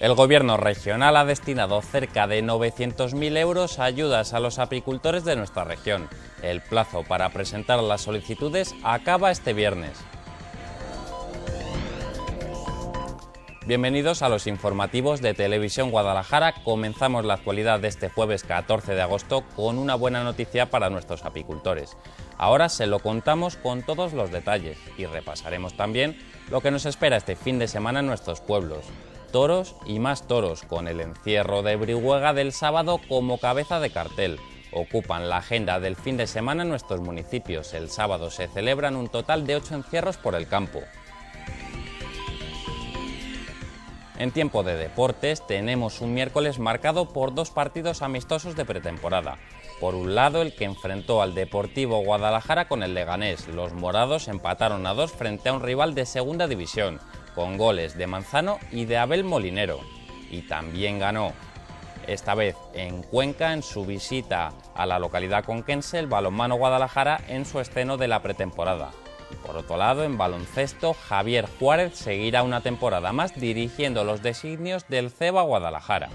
El Gobierno regional ha destinado cerca de 900.000 euros a ayudas a los apicultores de nuestra región. El plazo para presentar las solicitudes acaba este viernes. Bienvenidos a los informativos de Televisión Guadalajara. Comenzamos la actualidad de este jueves 14 de agosto con una buena noticia para nuestros apicultores. Ahora se lo contamos con todos los detalles y repasaremos también lo que nos espera este fin de semana en nuestros pueblos toros y más toros, con el encierro de Brihuega del sábado como cabeza de cartel. Ocupan la agenda del fin de semana en nuestros municipios. El sábado se celebran un total de ocho encierros por el campo. En tiempo de deportes tenemos un miércoles marcado por dos partidos amistosos de pretemporada. Por un lado, el que enfrentó al Deportivo Guadalajara con el Leganés. Los morados empataron a dos frente a un rival de segunda división con goles de Manzano y de Abel Molinero. Y también ganó, esta vez en Cuenca, en su visita a la localidad conquense, el balonmano Guadalajara en su esceno de la pretemporada. por otro lado, en baloncesto, Javier Juárez seguirá una temporada más dirigiendo los designios del CEBA Guadalajara.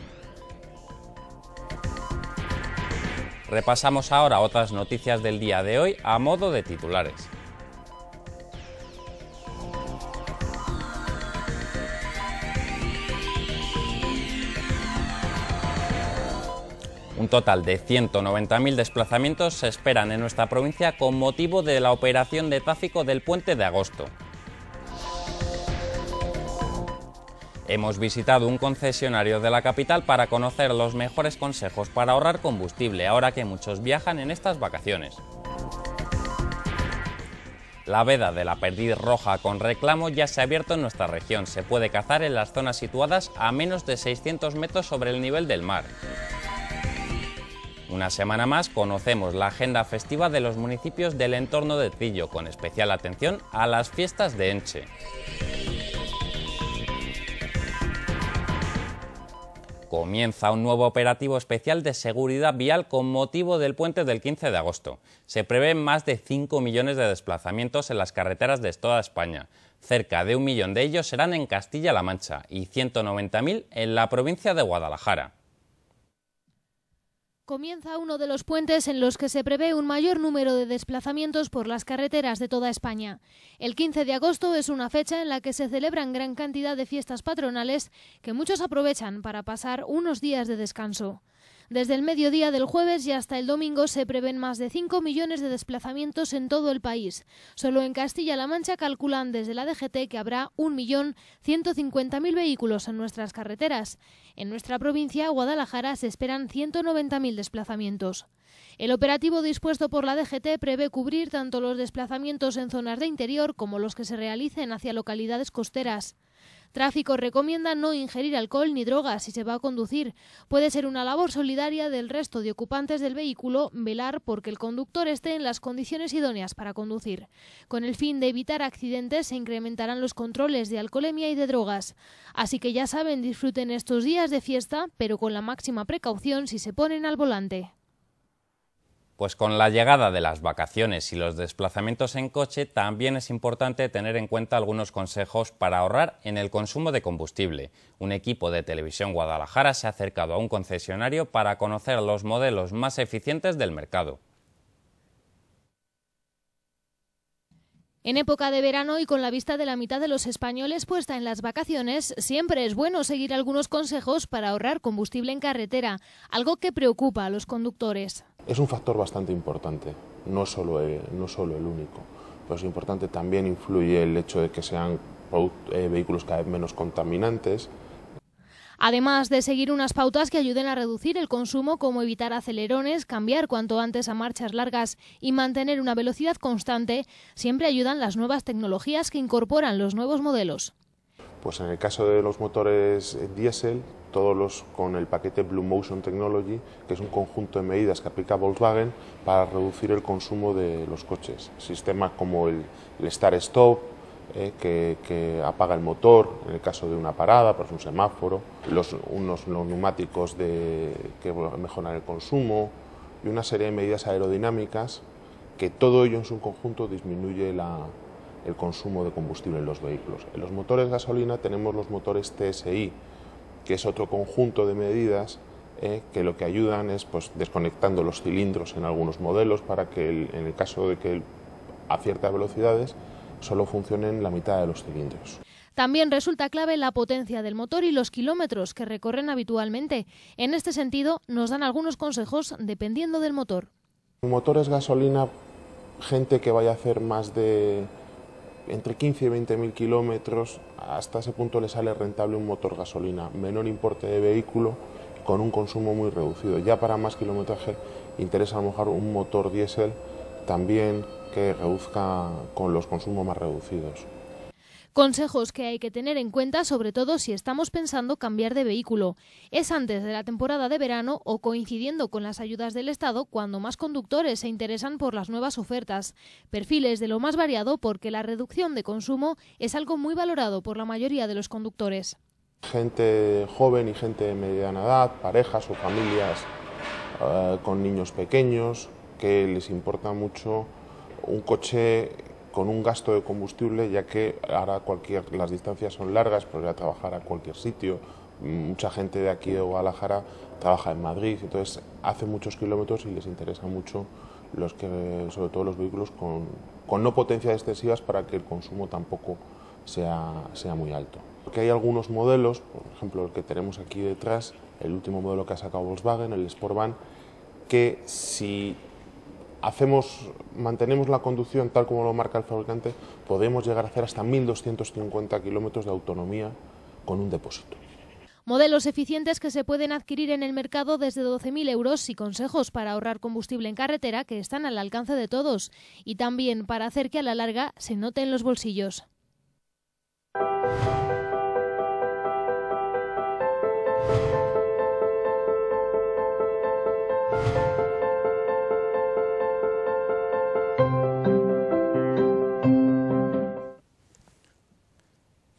Repasamos ahora otras noticias del día de hoy a modo de titulares. Un total de 190.000 desplazamientos se esperan en nuestra provincia con motivo de la operación de tráfico del puente de agosto. Hemos visitado un concesionario de la capital para conocer los mejores consejos para ahorrar combustible ahora que muchos viajan en estas vacaciones. La veda de la perdiz roja con reclamo ya se ha abierto en nuestra región. Se puede cazar en las zonas situadas a menos de 600 metros sobre el nivel del mar. Una semana más conocemos la agenda festiva de los municipios del entorno de Trillo, con especial atención a las fiestas de Enche. comienza un nuevo operativo especial de seguridad vial con motivo del puente del 15 de agosto. Se prevén más de 5 millones de desplazamientos en las carreteras de toda España. Cerca de un millón de ellos serán en Castilla-La Mancha y 190.000 en la provincia de Guadalajara. Comienza uno de los puentes en los que se prevé un mayor número de desplazamientos por las carreteras de toda España. El 15 de agosto es una fecha en la que se celebran gran cantidad de fiestas patronales que muchos aprovechan para pasar unos días de descanso. Desde el mediodía del jueves y hasta el domingo se prevén más de 5 millones de desplazamientos en todo el país. Solo en Castilla-La Mancha calculan desde la DGT que habrá 1.150.000 vehículos en nuestras carreteras. En nuestra provincia, Guadalajara, se esperan 190.000 desplazamientos. El operativo dispuesto por la DGT prevé cubrir tanto los desplazamientos en zonas de interior como los que se realicen hacia localidades costeras. Tráfico recomienda no ingerir alcohol ni drogas si se va a conducir. Puede ser una labor solidaria del resto de ocupantes del vehículo velar porque el conductor esté en las condiciones idóneas para conducir. Con el fin de evitar accidentes se incrementarán los controles de alcoholemia y de drogas. Así que ya saben, disfruten estos días de fiesta, pero con la máxima precaución si se ponen al volante. Pues con la llegada de las vacaciones y los desplazamientos en coche también es importante tener en cuenta algunos consejos para ahorrar en el consumo de combustible. Un equipo de Televisión Guadalajara se ha acercado a un concesionario para conocer los modelos más eficientes del mercado. En época de verano y con la vista de la mitad de los españoles puesta en las vacaciones, siempre es bueno seguir algunos consejos para ahorrar combustible en carretera, algo que preocupa a los conductores es un factor bastante importante, eh, no solo, el, único, pero es importante. También influye el hecho de que sean eh, vehículos cada vez menos contaminantes. Además de seguir unas pautas que ayuden a reducir el consumo, como evitar acelerones, cambiar cuanto antes a marchas largas y mantener una velocidad constante, siempre ayudan las nuevas tecnologías que incorporan los nuevos modelos. Pues en el caso de los motores diésel, todos los con el paquete Blue Motion Technology, que es un conjunto de medidas que aplica Volkswagen para reducir el consumo de los coches. Sistemas como el, Star Start-Stop, eh, que, apaga el motor en el caso de una parada, por un semáforo, los, unos neumáticos de, que mejoran el consumo y una serie de medidas aerodinámicas que todo ello en su conjunto disminuye la, el consumo de combustible en los vehículos. En los motores gasolina tenemos los motores TSI, que es otro conjunto de medidas eh, que lo que ayudan es pues, desconectando los cilindros en algunos modelos para que en el caso de que a ciertas velocidades solo funcionen la mitad de los cilindros. También resulta clave la potencia del motor y los kilómetros que recorren habitualmente. En este sentido, nos dan algunos consejos dependiendo del motor. Motores gasolina, gente que vaya a hacer más de entre 15 y 20 mil kilómetros, hasta ese punto le sale rentable un motor gasolina, menor importe de vehículo con un consumo muy reducido. Ya para más kilometraje interesa a lo mejor un motor diésel también que reduzca con los consumos más reducidos. Consejos que hay que tener en cuenta sobre todo si estamos pensando cambiar de vehículo. Es antes de la temporada de verano o coincidiendo con las ayudas del Estado cuando más conductores se interesan por las nuevas ofertas. Perfiles de lo más variado porque la reducción de consumo es algo muy valorado por la mayoría de los conductores. Gente joven y gente de mediana edad, parejas o familias eh, con niños pequeños que les importa mucho un coche con un gasto de combustible, ya que ahora cualquier, las distancias son largas, podría a trabajar a cualquier sitio. Mucha gente de aquí de Guadalajara trabaja en Madrid, entonces hace muchos kilómetros y les interesa mucho los que, sobre todo los vehículos con, con no potencias excesivas para que el consumo tampoco sea, sea muy alto. Porque hay algunos modelos, por ejemplo el que tenemos aquí detrás, el último modelo que ha sacado Volkswagen, el sportban que si hacemos, mantenemos la conducción tal como lo marca el fabricante, podemos llegar a hacer hasta 1.250 kilómetros de autonomía con un depósito. Modelos eficientes que se pueden adquirir en el mercado desde 12.000 euros y consejos para ahorrar combustible en carretera que están al alcance de todos y también para hacer que a la larga se noten los bolsillos.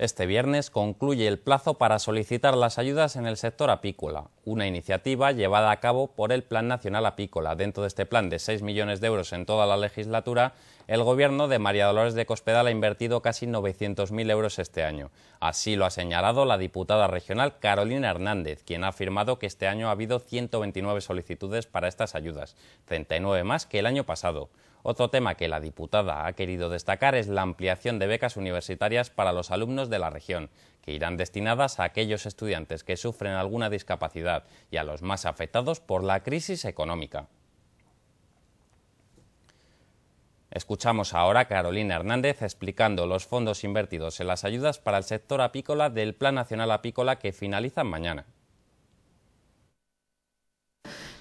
Este viernes concluye el plazo para solicitar las ayudas en el sector apícola, una iniciativa llevada a cabo por el Plan Nacional Apícola. Dentro de este plan de 6 millones de euros en toda la legislatura, el gobierno de María Dolores de Cospedal ha invertido casi 900.000 euros este año. Así lo ha señalado la diputada regional Carolina Hernández, quien ha afirmado que este año ha habido 129 solicitudes para estas ayudas, 39 más que el año pasado. Otro tema que la diputada ha querido destacar es la ampliación de becas universitarias para los alumnos de la región, que irán destinadas a aquellos estudiantes que sufren alguna discapacidad y a los más afectados por la crisis económica. Escuchamos ahora a Carolina Hernández explicando los fondos invertidos en las ayudas para el sector apícola del Plan Nacional Apícola que finalizan mañana.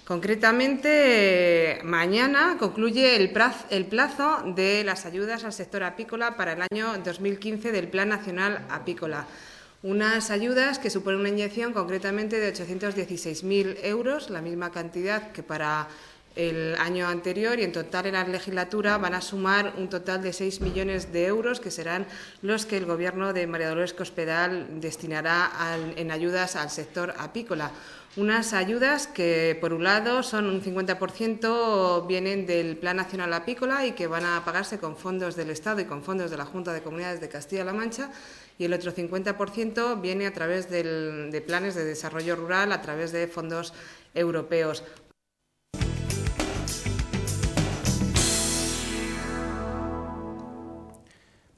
Concretamente, mañana concluye el plazo, de las ayudas al sector apícola para el año 2015 del Plan Nacional Apícola. Unas ayudas que suponen una inyección concretamente de 816.000 euros, la misma cantidad que para el año anterior y en total en la legislatura van a sumar un total de 6 millones de euros que serán los que el Gobierno de María Dolores Cospedal destinará en ayudas al sector apícola. Unas ayudas que, por un lado, son un 50% vienen del Plan Nacional Apícola y que van a pagarse con fondos del Estado y con fondos de la Junta de Comunidades de Castilla-La Mancha y el otro 50% viene a través de planes de desarrollo rural, a través de fondos europeos.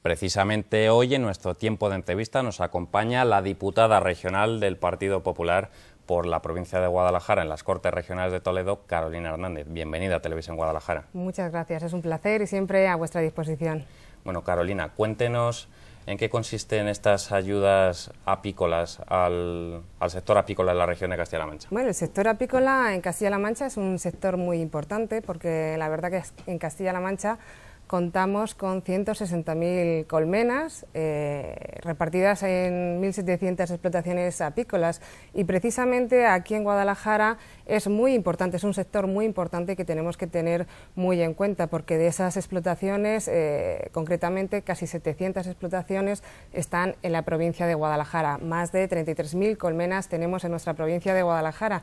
Precisamente hoy en nuestro tiempo de entrevista nos acompaña la diputada regional del Partido Popular por la provincia de Guadalajara en las Cortes Regionales de Toledo, Carolina Hernández. Bienvenida a Televisión Guadalajara. Muchas gracias, es un placer y siempre a vuestra disposición. Bueno, Carolina, cuéntenos en qué consisten estas ayudas apícolas al, sector apícola de la región de Castilla-La Mancha. Bueno, el sector apícola en Castilla-La Mancha es un sector muy importante porque la verdad que en Castilla-La Mancha contamos con 160.000 colmenas eh, repartidas en 1.700 explotaciones apícolas y precisamente aquí en Guadalajara es muy importante, es un sector muy importante que tenemos que tener muy en cuenta porque de esas explotaciones, eh, concretamente casi 700 explotaciones están en la provincia de Guadalajara, más de 33.000 colmenas tenemos en nuestra provincia de Guadalajara.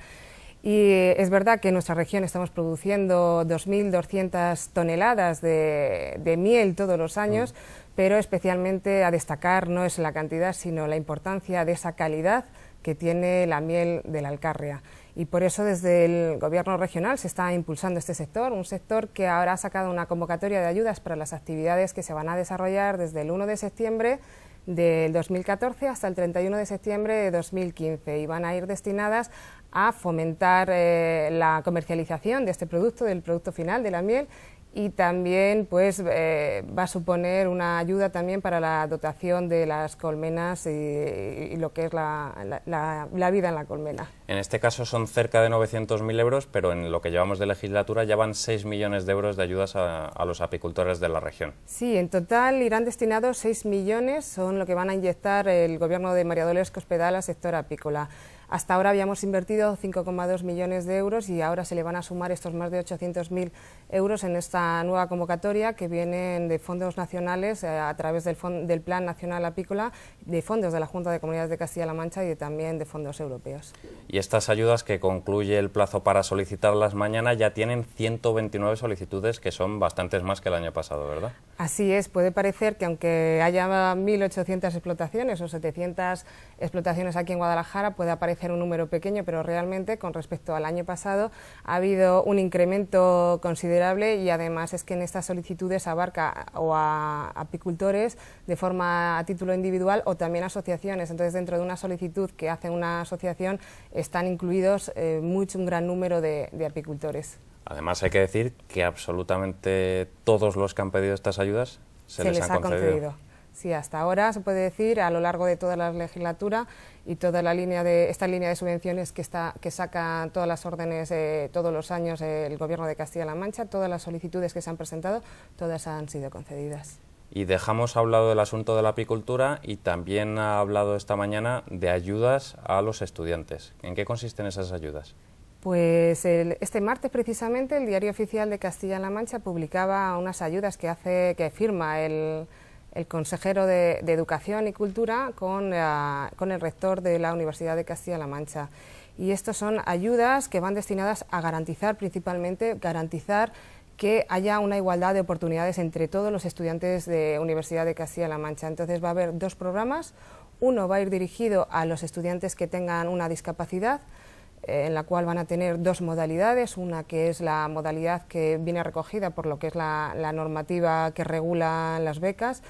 Y es verdad que en nuestra región estamos produciendo 2.200 toneladas de, miel todos los años, mm. pero especialmente a destacar no es la cantidad, sino la importancia de esa calidad que tiene la miel de la Alcarria. Y por eso desde el Gobierno regional se está impulsando este sector, un sector que ahora ha sacado una convocatoria de ayudas para las actividades que se van a desarrollar desde el 1 de septiembre del 2014 hasta el 31 de septiembre de 2015 y van a ir destinadas a fomentar eh, la comercialización de este producto, del producto final de la miel y también pues, eh, va a suponer una ayuda también para la dotación de las colmenas y, lo que es la, la, vida en la colmena. En este caso son cerca de 900.000 euros, pero en lo que llevamos de legislatura ya van 6 millones de euros de ayudas a, los apicultores de la región. Sí, en total irán destinados 6 millones, son lo que van a inyectar el gobierno de María Dolores Cospedal al sector apícola. Hasta ahora habíamos invertido 5,2 millones de euros y ahora se le van a sumar estos más de 800.000 euros en esta nueva convocatoria que vienen de fondos nacionales eh, a través del, del, Plan Nacional Apícola, de fondos de la Junta de Comunidades de Castilla-La Mancha y también de fondos europeos. Y estas ayudas que concluye el plazo para solicitarlas mañana ya tienen 129 solicitudes que son bastantes más que el año pasado, ¿verdad? Así es, puede parecer que aunque haya 1.800 explotaciones o 700 explotaciones aquí en Guadalajara, puede aparecer un número pequeño, pero realmente con respecto al año pasado ha habido un incremento considerable y además además es que en estas solicitudes abarca o a apicultores de forma a título individual o también asociaciones. Entonces, dentro de una solicitud que hace una asociación están incluidos eh, mucho, un gran número de, apicultores. Además, hay que decir que absolutamente todos los que han pedido estas ayudas se, les, ha han concedido. Sí, hasta ahora se puede decir, a lo largo de toda la legislatura, y toda la línea de esta línea de subvenciones que está que saca todas las órdenes eh, todos los años eh, el gobierno de Castilla-La Mancha, todas las solicitudes que se han presentado, todas han sido concedidas. Y dejamos hablado del asunto de la apicultura y también ha hablado esta mañana de ayudas a los estudiantes. ¿En qué consisten esas ayudas? Pues este martes precisamente el Diario Oficial de Castilla-La Mancha publicaba unas ayudas que hace que firma el el consejero de, Educación y Cultura eh, con, el rector de la Universidad de Castilla-La Mancha. Y estas son ayudas que van destinadas a garantizar principalmente, garantizar que haya una igualdad de oportunidades entre todos los estudiantes de Universidad de Castilla-La Mancha. Entonces va a haber dos programas. Uno va a ir dirigido a los estudiantes que tengan una discapacidad eh, en la cual van a tener dos modalidades, una que es la modalidad que viene recogida por lo que es la, normativa que regula las becas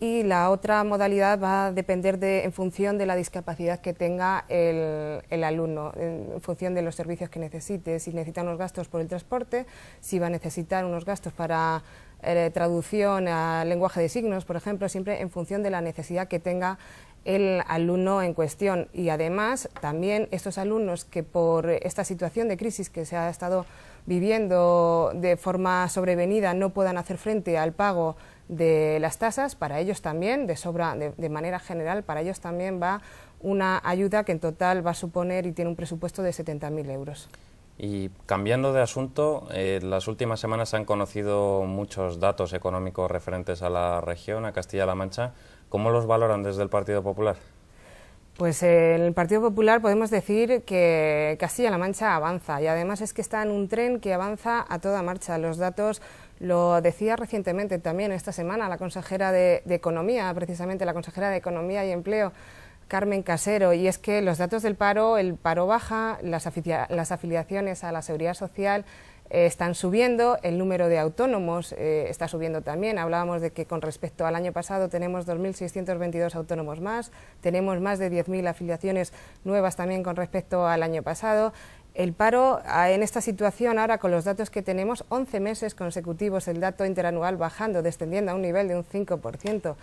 y la otra modalidad va a depender de, en función de la discapacidad que tenga el, alumno, en función de los servicios que necesite, si necesita unos gastos por el transporte, si va a necesitar unos gastos para eh, traducción a lenguaje de signos, por ejemplo, siempre en función de la necesidad que tenga el alumno en cuestión. Y además, también estos alumnos que por esta situación de crisis que se ha estado viviendo de forma sobrevenida no puedan hacer frente al pago de las tasas, para ellos también, de, sobra, de, manera general, para ellos también va una ayuda que en total va a suponer y tiene un presupuesto de 70.000 euros. Y cambiando de asunto, en eh, las últimas semanas se han conocido muchos datos económicos referentes a la región, a Castilla-La Mancha. ¿Cómo los valoran desde el Partido Popular? Pues eh, el Partido Popular podemos decir que a la Mancha avanza y además es que está en un tren que avanza a toda marcha. Los datos lo decía recientemente también esta semana la consejera de, Economía, precisamente la consejera de Economía y Empleo, Carmen Casero, y es que los datos del paro, el paro baja, las afiliaciones a la seguridad social eh, están subiendo, el número de autónomos eh, está subiendo también. Hablábamos de que con respecto al año pasado tenemos 2.622 autónomos más, tenemos más de 10.000 afiliaciones nuevas también con respecto al año pasado. El paro ah, en esta situación ahora con los datos que tenemos, 11 meses consecutivos el dato interanual bajando, descendiendo a un nivel de un 5%.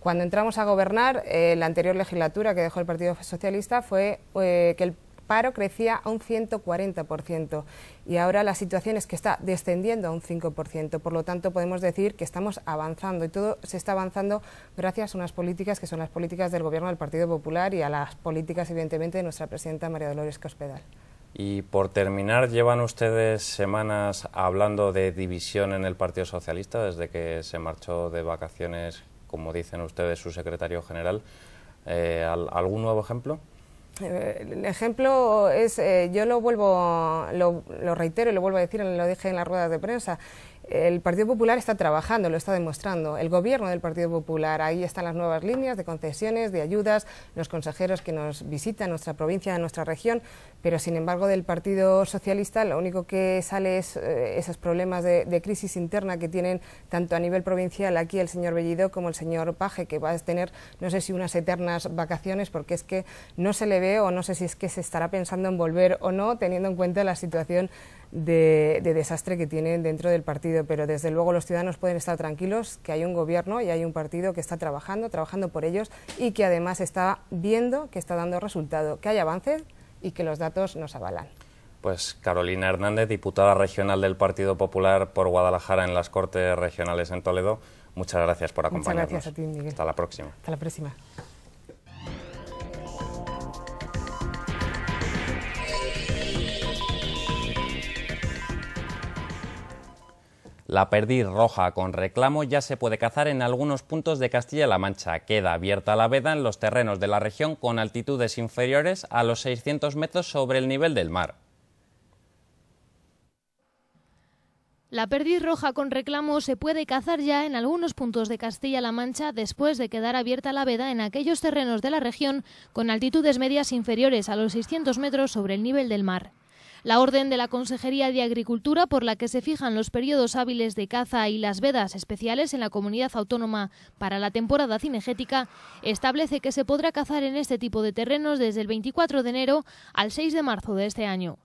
Cuando entramos a gobernar, eh, la anterior legislatura que dejó el Partido Socialista fue que el paro crecía a un 140% y ahora la situación es que está descendiendo a un 5%. Por lo tanto, podemos decir que estamos avanzando y todo se está avanzando gracias a unas políticas que son las políticas del Gobierno del Partido Popular y a las políticas, evidentemente, de nuestra presidenta María Dolores Cospedal. Y por terminar, llevan ustedes semanas hablando de división en el Partido Socialista desde que se marchó de vacaciones, como dicen ustedes, su secretario general. Eh, ¿Algún nuevo ejemplo? Eh, el ejemplo es, eh, yo lo vuelvo, lo, lo reitero y lo vuelvo a decir, lo dije en la ruedas de prensa, el Partido Popular está trabajando, lo está demostrando. El gobierno del Partido Popular, ahí están las nuevas líneas de concesiones, de ayudas, los consejeros que nos visitan, nuestra provincia, nuestra región, pero sin embargo del Partido Socialista lo único que sale es eh, esos problemas de, crisis interna que tienen tanto a nivel provincial aquí el señor Bellido como el señor Paje, que va a tener no sé si unas eternas vacaciones porque es que no se le ve o no sé si es que se estará pensando en volver o no, teniendo en cuenta la situación de, de desastre que tienen dentro del partido pero desde luego los ciudadanos pueden estar tranquilos que hay un gobierno y hay un partido que está trabajando, trabajando por ellos y que además está viendo que está dando resultado, que hay avances y que los datos nos avalan. Pues Carolina Hernández, diputada regional del Partido Popular por Guadalajara en las Cortes Regionales en Toledo, muchas gracias por acompañarnos. Muchas gracias a ti, Miguel. Hasta la próxima. Hasta la próxima. La perdiz roja con reclamo ya se puede cazar en algunos puntos de Castilla-La Mancha. Queda abierta la veda en los terrenos de la región con altitudes inferiores a los 600 metros sobre el nivel del mar. La perdiz roja con reclamo se puede cazar ya en algunos puntos de Castilla-La Mancha después de quedar abierta la veda en aquellos terrenos de la región con altitudes medias inferiores a los 600 metros sobre el nivel del mar. La orden de la Consejería de Agricultura por la que se fijan los periodos hábiles de caza y las vedas especiales en la comunidad autónoma para la temporada cinegética establece que se podrá cazar en este tipo de terrenos desde el 24 de enero al 6 de marzo de este año.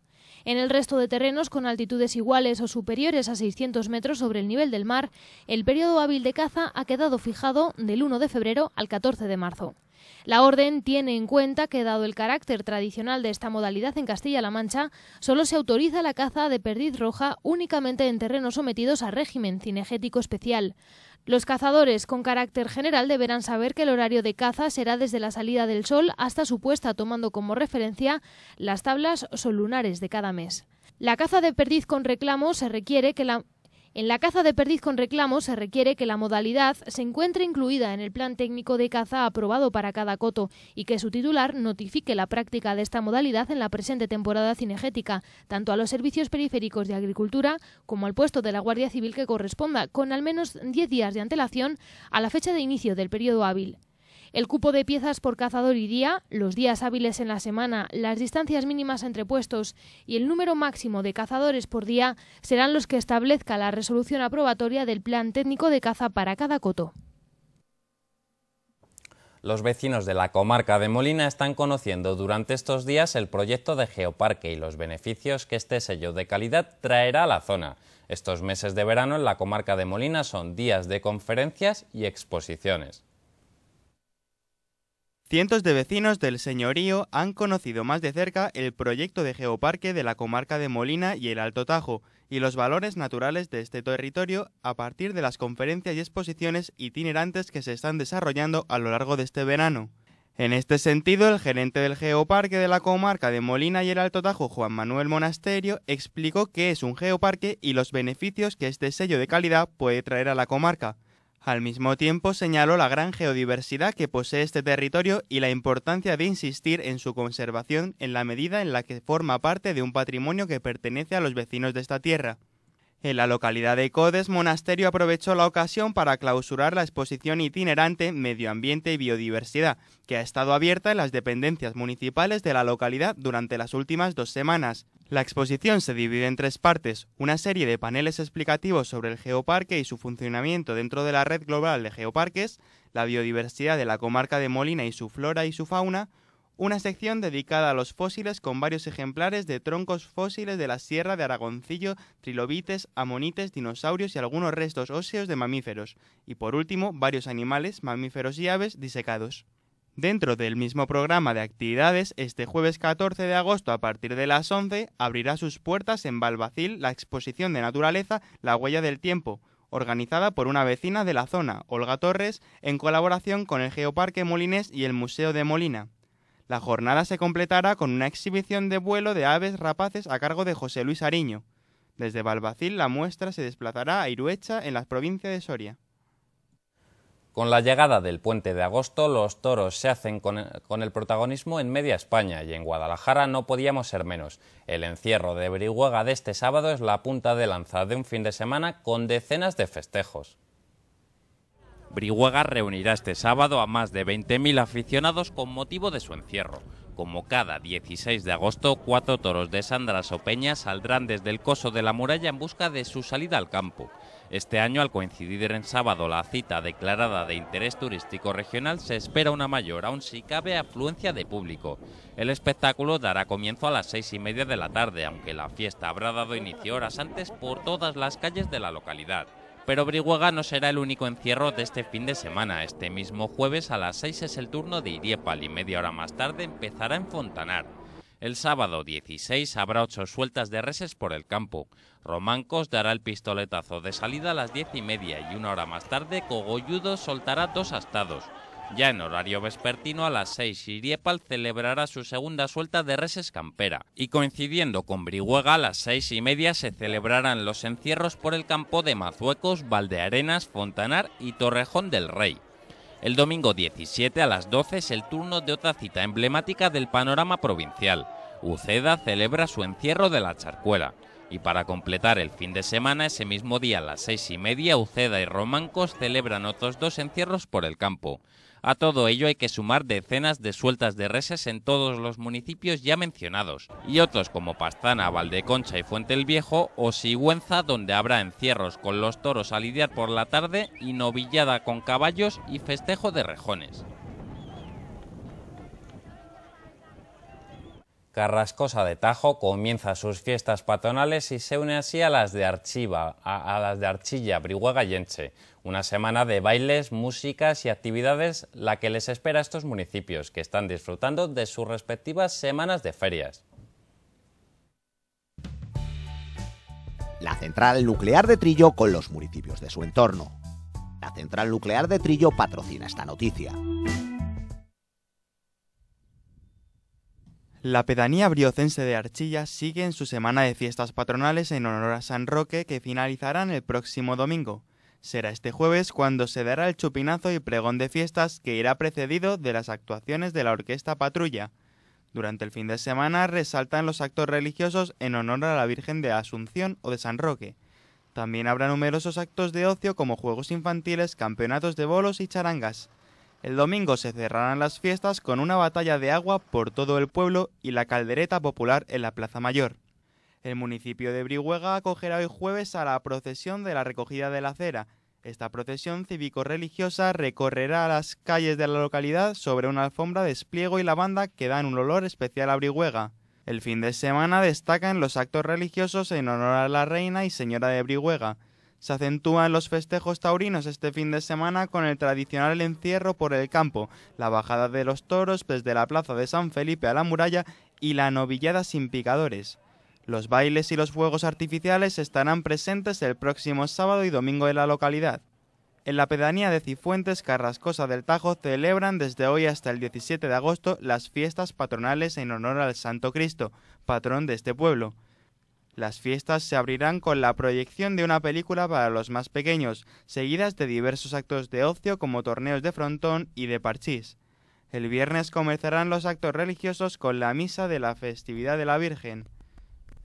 En el resto de terrenos con altitudes iguales o superiores a 600 metros sobre el nivel del mar, el periodo hábil de caza ha quedado fijado del 1 de febrero al 14 de marzo. La orden tiene en cuenta que, dado el carácter tradicional de esta modalidad en Castilla-La Mancha, solo se autoriza la caza de perdiz roja únicamente en terrenos sometidos a régimen cinegético especial. Los cazadores con carácter general deberán saber que el horario de caza será desde la salida del sol hasta su puesta, tomando como referencia las tablas solunares de cada mes. La caza de perdiz con reclamo se requiere que la en la caza de perdiz con reclamo se requiere que la modalidad se encuentre incluida en el plan técnico de caza aprobado para cada coto y que su titular notifique la práctica de esta modalidad en la presente temporada cinegética, tanto a los servicios periféricos de agricultura como al puesto de la Guardia Civil que corresponda, con al menos 10 días de antelación a la fecha de inicio del periodo hábil. El cupo de piezas por cazador y día, los días hábiles en la semana, las distancias mínimas entre puestos y el número máximo de cazadores por día serán los que establezca la resolución aprobatoria del plan técnico de caza para cada coto. Los vecinos de la comarca de Molina están conociendo durante estos días el proyecto de Geoparque y los beneficios que este sello de calidad traerá a la zona. Estos meses de verano en la comarca de Molina son días de conferencias y exposiciones. Cientos de vecinos del señorío han conocido más de cerca el proyecto de geoparque de la comarca de Molina y el Alto Tajo y los valores naturales de este territorio a partir de las conferencias y exposiciones itinerantes que se están desarrollando a lo largo de este verano. En este sentido, el gerente del geoparque de la comarca de Molina y el Alto Tajo, Juan Manuel Monasterio, explicó qué es un geoparque y los beneficios que este sello de calidad puede traer a la comarca. Al mismo tiempo señaló la gran geodiversidad que posee este territorio y la importancia de insistir en su conservación en la medida en la que forma parte de un patrimonio que pertenece a los vecinos de esta tierra. En la localidad de Codes, Monasterio aprovechó la ocasión para clausurar la exposición itinerante Medio Ambiente y Biodiversidad, que ha estado abierta en las dependencias municipales de la localidad durante las últimas dos semanas. La exposición se divide en tres partes, una serie de paneles explicativos sobre el geoparque y su funcionamiento dentro de la red global de geoparques, la biodiversidad de la comarca de Molina y su flora y su fauna, una sección dedicada a los fósiles con varios ejemplares de troncos fósiles de la Sierra de Aragoncillo, trilobites, amonites, dinosaurios y algunos restos óseos de mamíferos, y por último varios animales, mamíferos y aves disecados. Dentro del mismo programa de actividades, este jueves 14 de agosto a partir de las 11 abrirá sus puertas en Balbacil la exposición de naturaleza La huella del tiempo, organizada por una vecina de la zona, Olga Torres, en colaboración con el Geoparque Molinés y el Museo de Molina. La jornada se completará con una exhibición de vuelo de aves rapaces a cargo de José Luis Ariño. Desde Balbacil la muestra se desplazará a Iruecha en la provincia de Soria. Con la llegada del puente de agosto, los toros se hacen con, el protagonismo en media España y en Guadalajara no podíamos ser menos. El encierro de Brihuega de este sábado es la punta de lanza de un fin de semana con decenas de festejos. Brihuega reunirá este sábado a más de 20.000 aficionados con motivo de su encierro. Como cada 16 de agosto, cuatro toros de Sandra o saldrán desde el coso de la muralla en busca de su salida al campo. Este año, al coincidir en sábado la cita declarada de interés turístico regional, se espera una mayor, aun si cabe, afluencia de público. El espectáculo dará comienzo a las seis y media de la tarde, aunque la fiesta habrá dado inicio horas antes por todas las calles de la localidad. Pero Brihuega no será el único encierro de este fin de semana. Este mismo jueves a las seis es el turno de Iriepal y media hora más tarde empezará en Fontanar. El sábado 16 habrá ocho sueltas de reses por el campo. Romancos dará el pistoletazo de salida a las diez y media y una hora más tarde Cogolludo soltará dos astados. Ya en horario vespertino a las 6, Iriepal celebrará su segunda suelta de reses campera. Y coincidiendo con Brihuega, a las seis y media se celebrarán los encierros por el campo de Mazuecos, Valdearenas, Fontanar y Torrejón del Rey. El domingo 17 a las 12 es el turno de otra cita emblemática del panorama provincial. Uceda celebra su encierro de la charcuela. Y para completar el fin de semana, ese mismo día a las seis y media, Uceda y Romancos celebran otros dos encierros por el campo. A todo ello hay que sumar decenas de sueltas de reses en todos los municipios ya mencionados, y otros como Pastana, Valdeconcha y Fuente el Viejo, o Sigüenza, donde habrá encierros con los toros a lidiar por la tarde y novillada con caballos y festejo de rejones. Carrascosa de Tajo comienza sus fiestas patronales y se une así a las de Archiva, a, las de Archilla, Brihuega y Enche. Una semana de bailes, músicas y actividades la que les espera a estos municipios, que están disfrutando de sus respectivas semanas de ferias. La central nuclear de Trillo con los municipios de su entorno. La central nuclear de Trillo patrocina esta noticia. La pedanía briocense de Archillas sigue en su semana de fiestas patronales en honor a San Roque que finalizarán el próximo domingo. Será este jueves cuando se dará el chupinazo y pregón de fiestas que irá precedido de las actuaciones de la Orquesta Patrulla. Durante el fin de semana resaltan los actos religiosos en honor a la Virgen de Asunción o de San Roque. También habrá numerosos actos de ocio como juegos infantiles, campeonatos de bolos y charangas. El domingo se cerrarán las fiestas con una batalla de agua por todo el pueblo y la caldereta popular en la Plaza Mayor. El municipio de Brihuega acogerá hoy jueves a la procesión de la recogida de la cera. Esta procesión cívico-religiosa recorrerá las calles de la localidad sobre una alfombra de espliego y lavanda que dan un olor especial a Brihuega. El fin de semana destacan los actos religiosos en honor a la reina y señora de Brihuega. Se acentúan los festejos taurinos este fin de semana con el tradicional encierro por el campo, la bajada de los toros desde la plaza de San Felipe a la muralla y la novillada sin picadores. Los bailes y los fuegos artificiales estarán presentes el próximo sábado y domingo en la localidad. En la pedanía de Cifuentes, Carrascosa del Tajo celebran desde hoy hasta el 17 de agosto las fiestas patronales en honor al Santo Cristo, patrón de este pueblo. Las fiestas se abrirán con la proyección de una película para los más pequeños, seguidas de diversos actos de ocio como torneos de frontón y de parchís. El viernes comenzarán los actos religiosos con la misa de la festividad de la Virgen.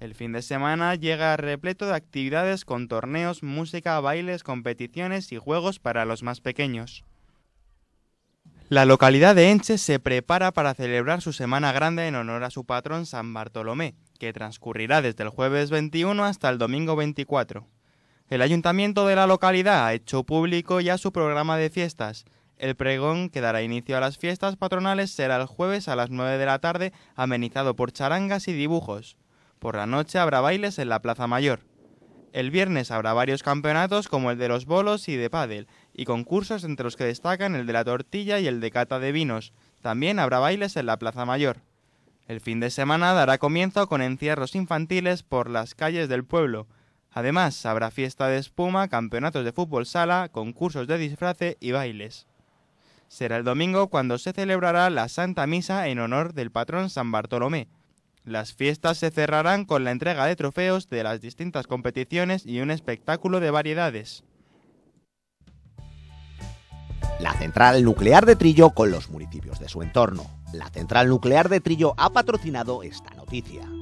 El fin de semana llega repleto de actividades con torneos, música, bailes, competiciones y juegos para los más pequeños. La localidad de Enche se prepara para celebrar su Semana Grande en honor a su patrón San Bartolomé, que transcurrirá desde el jueves 21 hasta el domingo 24. El ayuntamiento de la localidad ha hecho público ya su programa de fiestas. El pregón que dará inicio a las fiestas patronales será el jueves a las 9 de la tarde, amenizado por charangas y dibujos. Por la noche habrá bailes en la Plaza Mayor. El viernes habrá varios campeonatos como el de los bolos y de pádel y concursos entre los que destacan el de la tortilla y el de cata de vinos. También habrá bailes en la Plaza Mayor. El fin de semana dará comienzo con encierros infantiles por las calles del pueblo. Además, habrá fiesta de espuma, campeonatos de fútbol sala, concursos de disfrace y bailes. Será el domingo cuando se celebrará la Santa Misa en honor del patrón San Bartolomé. Las fiestas se cerrarán con la entrega de trofeos de las distintas competiciones y un espectáculo de variedades. La central nuclear de Trillo con los municipios de su entorno. La central nuclear de Trillo ha patrocinado esta noticia.